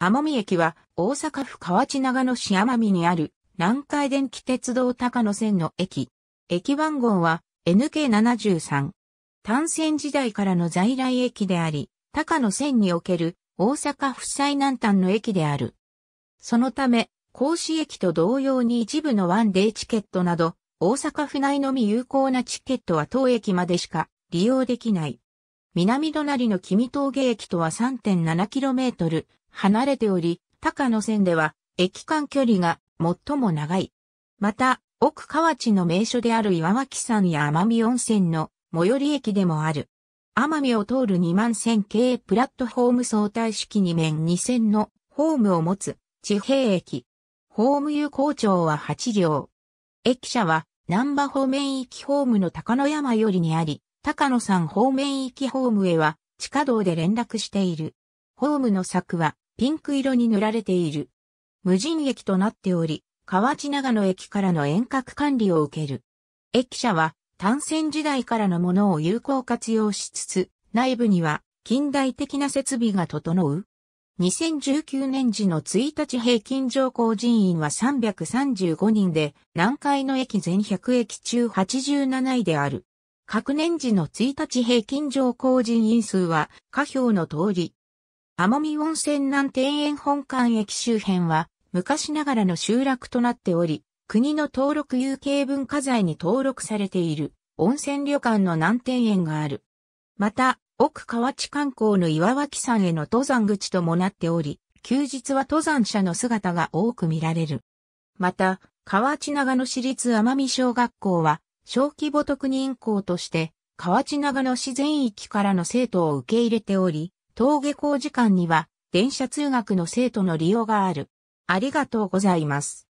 天美駅は大阪府河内長野市天美にある南海電気鉄道高野線の駅。駅番号は NK73。単線時代からの在来駅であり、高野線における大阪府最南端の駅である。そのため、甲子駅と同様に一部のワンデーチケットなど、大阪府内のみ有効なチケットは当駅までしか利用できない。南隣の君峠駅とは 3.7km、離れており、高野線では駅間距離が最も長い。また、奥河内の名所である岩脇山や奄美温泉の最寄り駅でもある。奄美を通る2万1000系プラットホーム相対式2面2線のホームを持つ地平駅。ホーム有効長は8両。駅舎は南波方面行きホームの高野山よりにあり、高野山方面行きホームへは地下道で連絡している。ホームの柵はピンク色に塗られている。無人駅となっており、河内長野駅からの遠隔管理を受ける。駅舎は単線時代からのものを有効活用しつつ、内部には近代的な設備が整う。2019年時の1日平均乗降人員は335人で、南海の駅全100駅中87位である。各年時の1日平均乗降人員数は、下表の通り、奄美温泉南庭園本館駅周辺は、昔ながらの集落となっており、国の登録有形文化財に登録されている温泉旅館の南庭園がある。また、奥河内観光の岩脇山への登山口ともなっており、休日は登山者の姿が多く見られる。また、河内長野市立奄美小学校は、小規模特任校として、河内長野市全域からの生徒を受け入れており、登下校時間には電車通学の生徒の利用がある。ありがとうございます。